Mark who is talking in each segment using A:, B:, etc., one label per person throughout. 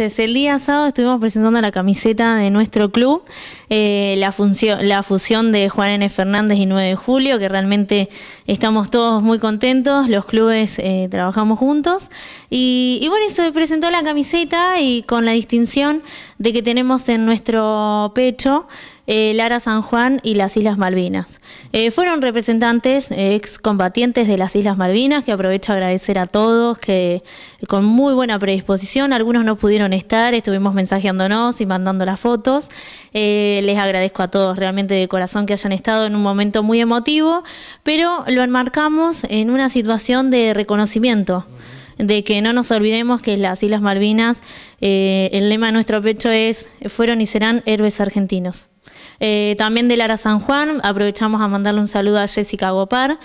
A: el día sábado estuvimos presentando la camiseta de nuestro club, eh, la, fusión de Juan N. Fernández y 9 de julio, que realmente estamos todos muy contentos, los clubes eh, trabajamos juntos. Y, y, bueno, se presentó la camiseta y con la distinción de que tenemos en nuestro pecho eh, Lara San Juan y las Islas Malvinas. Eh, fueron representantes, eh, excombatientes de las Islas Malvinas, que aprovecho a agradecer a todos, que con muy buena predisposición, algunos no pudieron estar, estuvimos mensajeándonos y mandando las fotos. les agradezco a todos realmente de corazón que hayan estado en un momento muy emotivo, pero lo enmarcamos en una situación de reconocimiento de que no nos olvidemos que las Islas Malvinas, eh, el lema de nuestro pecho es, fueron y serán héroes argentinos. Eh, también del Ara San Juan, aprovechamos a mandarle un saludo a Jessica Gopar,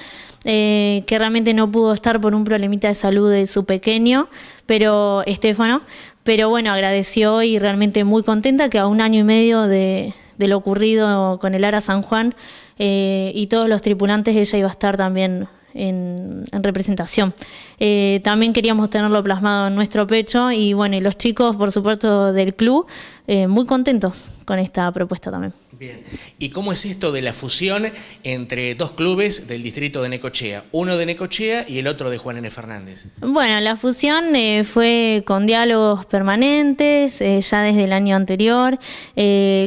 A: eh, que realmente no pudo estar por un problemita de salud de su pequeño, pero Estefano, pero bueno, agradeció y realmente muy contenta que a un año y medio de, lo ocurrido con el Ara San Juan y todos los tripulantes, ella iba a estar también en, representación. Eh, también queríamos tenerlo plasmado en nuestro pecho y bueno, los chicos, por supuesto, del club, eh, muy contentos con esta propuesta también.
B: Bien, ¿y cómo es esto de la fusión entre dos clubes del distrito de Necochea? Uno de Necochea y el otro de Juan N. Fernández.
A: Bueno, la fusión eh, fue con diálogos permanentes, ya desde el año anterior,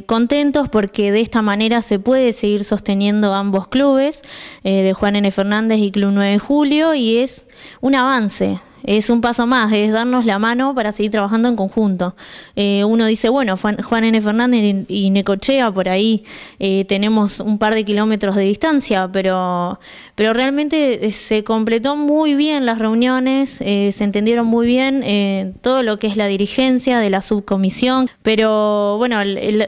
A: contentos porque de esta manera se puede seguir sosteniendo ambos clubes, de Juan N. Fernández y el 1 de julio y es un avance, es un paso más, es darnos la mano para seguir trabajando en conjunto. Eh, uno dice, bueno, Juan, N. Fernández y Necochea, por ahí eh, tenemos un par de kilómetros de distancia, pero, pero realmente eh, se completó muy bien las reuniones, se entendieron muy bien todo lo que es la dirigencia de la subcomisión, pero bueno,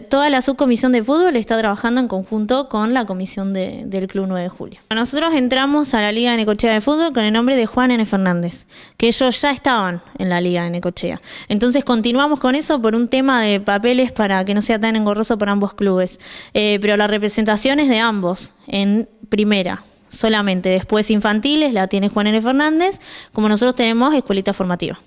A: toda la subcomisión de fútbol está trabajando en conjunto con la comisión del Club 9 de Julio. Nosotros entramos a la Liga Necochea de Fútbol con el nombre de Juan N. Fernández que ellos ya estaban en la liga de Necochea. Entonces continuamos con eso por un tema de papeles para que no sea tan engorroso para ambos clubes. Eh, pero la representación es de ambos, en primera solamente. Después infantiles la tiene Juan N. Fernández, como nosotros tenemos escuelita formativa.